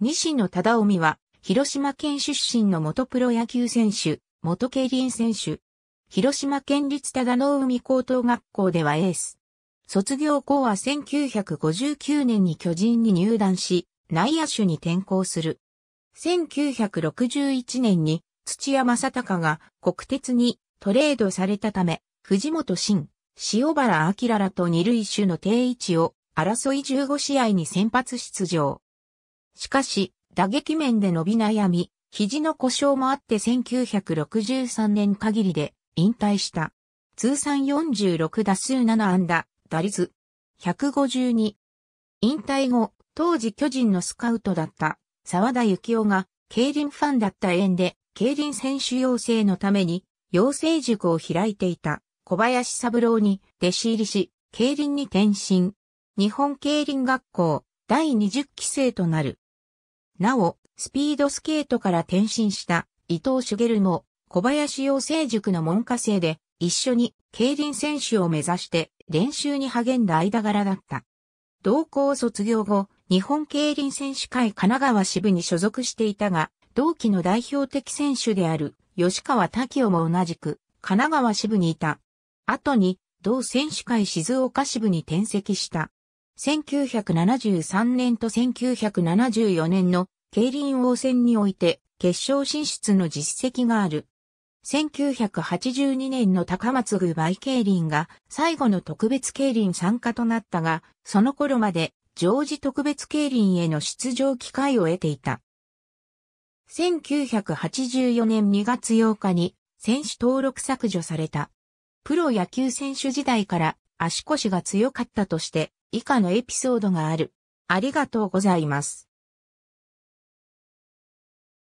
西野忠臣は、広島県出身の元プロ野球選手、元競輪選手。広島県立忠臣海高等学校ではエース。卒業後は1959年に巨人に入団し、内野手に転校する。1961年に土屋正隆が国鉄にトレードされたため、藤本慎、塩原明らと二塁手の定位置を争い15試合に先発出場。しかし、打撃面で伸び悩み、肘の故障もあって1963年限りで引退した。通算46打数7安打、打率152。引退後、当時巨人のスカウトだった沢田幸雄が競輪ファンだった縁で競輪選手養成のために養成塾を開いていた小林三郎に弟子入りし、競輪に転身。日本競輪学校第20期生となる。なお、スピードスケートから転身した伊藤茂も小林養成塾の門下生で一緒に競輪選手を目指して練習に励んだ間柄だった。同校卒業後、日本競輪選手会神奈川支部に所属していたが、同期の代表的選手である吉川滝雄も同じく神奈川支部にいた。後に同選手会静岡支部に転籍した。1973年と1974年の競輪王戦において決勝進出の実績がある。1982年の高松具売競輪が最後の特別競輪参加となったが、その頃まで常時特別競輪への出場機会を得ていた。1984年2月8日に選手登録削除された。プロ野球選手時代から足腰が強かったとして以下のエピソードがある。ありがとうございます。